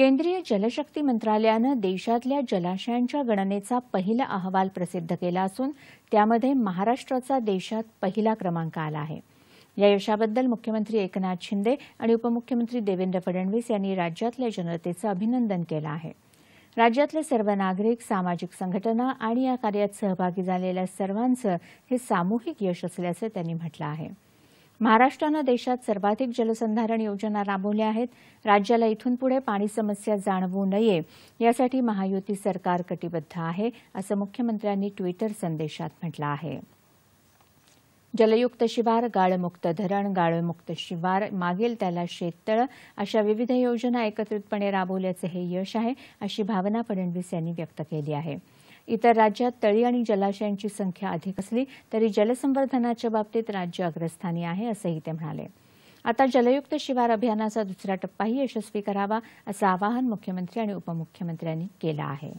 केंद्रीय जलशक्ती मंत्रालयानं देशातल्या जलाशयांच्या गणनेचा पहिला अहवाल प्रसिद्ध केला असून त्यामध्ये महाराष्ट्राचा देशात पहिला क्रमांक आला आहे या यशाबद्दल मुख्यमंत्री एकनाथ शिंदे आणि उपमुख्यमंत्री देवेंद्र फडणवीस यांनी राज्यातल्या जनतेचं अभिनंदन केलं आहे राज्यातले सर्व नागरिक सामाजिक संघटना आणि या कार्यात सहभागी झालेल्या सर्वांचं हे सामूहिक यश असल्याचं त्यांनी म्हटलं आहे महाराष्ट्रानं देशात सर्वाधिक जलसंधारण योजना राबवल्या आहेत राज्याला इथून पुढे पाणी समस्या जाणवू नये यासाठी महायुती सरकार कटिबद्ध आहे असं मुख्यमंत्र्यांनी ट्विटर संदेशात म्हटलं आहे जलयुक्त शिवार गाळमुक्त धरण गाळमुक्त शिवार मागेल त्याला शेततळ अशा विविध योजना एकत्रितपणे राबवल्याचे हे यश आहे अशी भावना फडणवीस यांनी व्यक्त केली आहे इतर राज्यात तळी आणि जलाशयांची संख्या अधिक असली तरी जलसंवर्धनाच्या बाबतीत राज्य अग्रस्थानी आहे असंही ते म्हणाले आता जलयुक्त शिवार अभियानाचा दुसरा टप्पाही यशस्वी करावा असं आवाहन मुख्यमंत्री आणि उपमुख्यमंत्र्यांनी केलं आहे